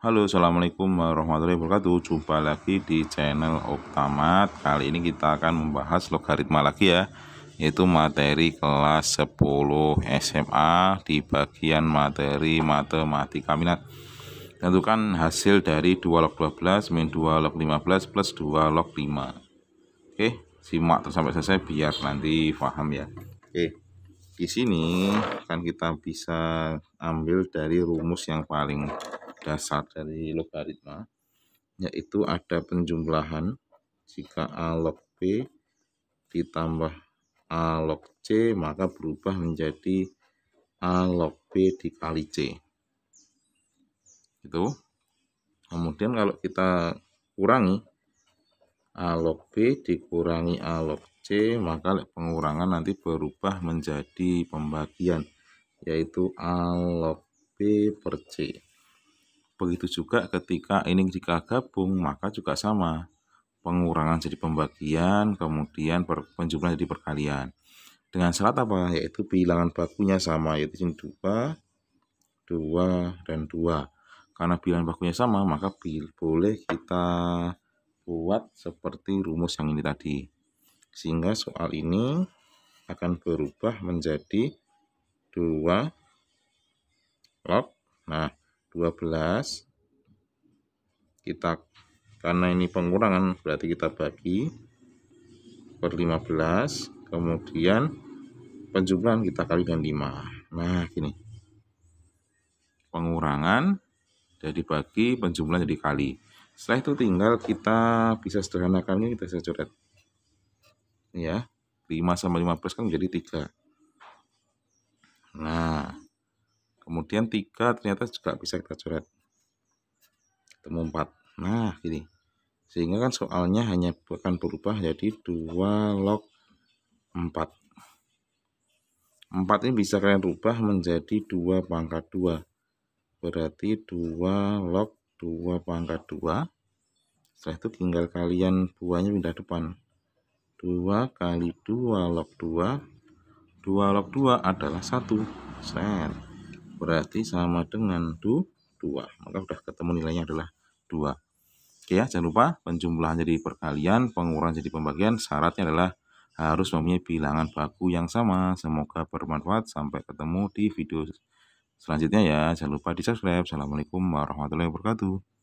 Halo assalamualaikum warahmatullahi wabarakatuh jumpa lagi di channel Oktamat kali ini kita akan membahas logaritma lagi ya yaitu materi kelas 10 SMA di bagian materi matematika minat tentukan hasil dari 2 log 12 min 2 log 15 plus 2 log 5 oke simak terus sampai selesai biar nanti paham ya oke di sini kan kita bisa ambil dari rumus yang paling dasar dari logaritma yaitu ada penjumlahan jika A log B ditambah A log C maka berubah menjadi A log B dikali C itu kemudian kalau kita kurangi A log B dikurangi A log C maka pengurangan nanti berubah menjadi pembagian yaitu A log B per C Begitu juga ketika ini jika gabung, maka juga sama. Pengurangan jadi pembagian, kemudian penjumlahan jadi perkalian. Dengan syarat apa? Yaitu bilangan bakunya sama, yaitu dua dua dan dua Karena bilangan bakunya sama, maka boleh kita buat seperti rumus yang ini tadi. Sehingga soal ini akan berubah menjadi dua log. Nah, 12 kita karena ini pengurangan berarti kita bagi per 15 kemudian penjumlahan kita kali dengan 5 nah gini pengurangan jadi bagi penjumlahan jadi kali setelah itu tinggal kita bisa sederhanakannya kita bisa coret ya 5 sama 15 kan menjadi 3 nah kemudian 3 ternyata juga bisa kita coret ketemu 4 nah gini sehingga kan soalnya hanya akan berubah jadi 2 log 4 4 ini bisa kalian rubah menjadi 2 pangkat 2 berarti 2 log 2 pangkat 2 setelah itu tinggal kalian buahnya pindah depan 2 kali 2 log 2 2 log 2 adalah 1 set berarti sama dengan 2. Maka sudah ketemu nilainya adalah 2. Oke ya, jangan lupa penjumlahan jadi perkalian, pengurangan jadi pembagian. Syaratnya adalah harus mempunyai bilangan baku yang sama. Semoga bermanfaat. Sampai ketemu di video selanjutnya ya. Jangan lupa di subscribe. Assalamualaikum warahmatullahi wabarakatuh.